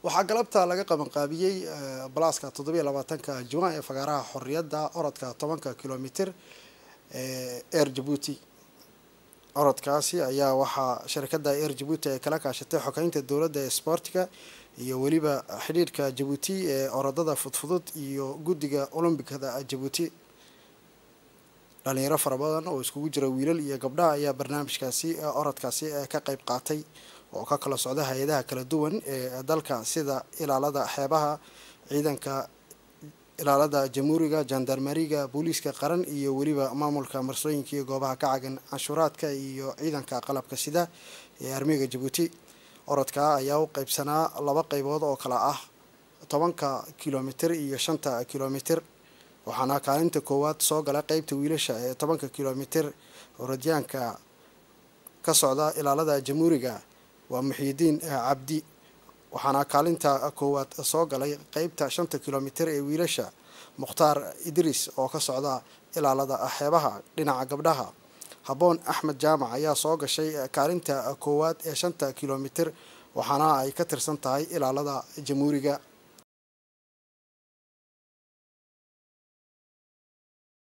waxaa galabta laga qabanqaabiyey eh, balaaska toddobiiyo labaatanka jimaac ee fagaaraha xorriyadda orodka tobanka kilomitr eh, air jabuuti orodkaasi ayaa waxaa shirkadda air jabuuti ay kala kaashatay xogeynta dowladda ee sboortiga iyo weliba xidhiirka jabuuti ee orodada fudfudud iyo guddiga olombikada jabuuti dhalinyaro fara badan oo iskugu jira wiilal iyo gabdhaha ayaa barnaamijkaasi eh, orodkaasi ka qeyb qaatay oo ka kala socda hay-adaha kala duwan ee dalka sida ilaalada xeebaha ciidanka ilaalada jamhuuriga jandarmariga booliiska qaran iyo weliba maamulka marsooyinka iyo goobaha ka cagan canshuuraadka iyo ciidanka qalabka sida ee armiga jabuuti orodka ayaa u qeybsanaa laba qeybood oo kala ah tobanka kilomitir iyo shanta kilomitir waxaana kaalinta koowaad soo gala qeybta wiilasha ee tobanka kilomitir orodyaanka ka socda ilaalada jamhuuriga waa muxiidiin eh, cabdi waxaana kaalinta koowaad soo galay qeybta shanta kilomiter ee wiilasha mukhtaar idris oo ka socda ilaalada xeebaha dhinaca gabdhaha haboon axmed jaamac ayaa soo gashay eh, kaalinta koowaad ee shanta kilomiter waxaana ay ka tirsan tahay ilaalada jamhuuriga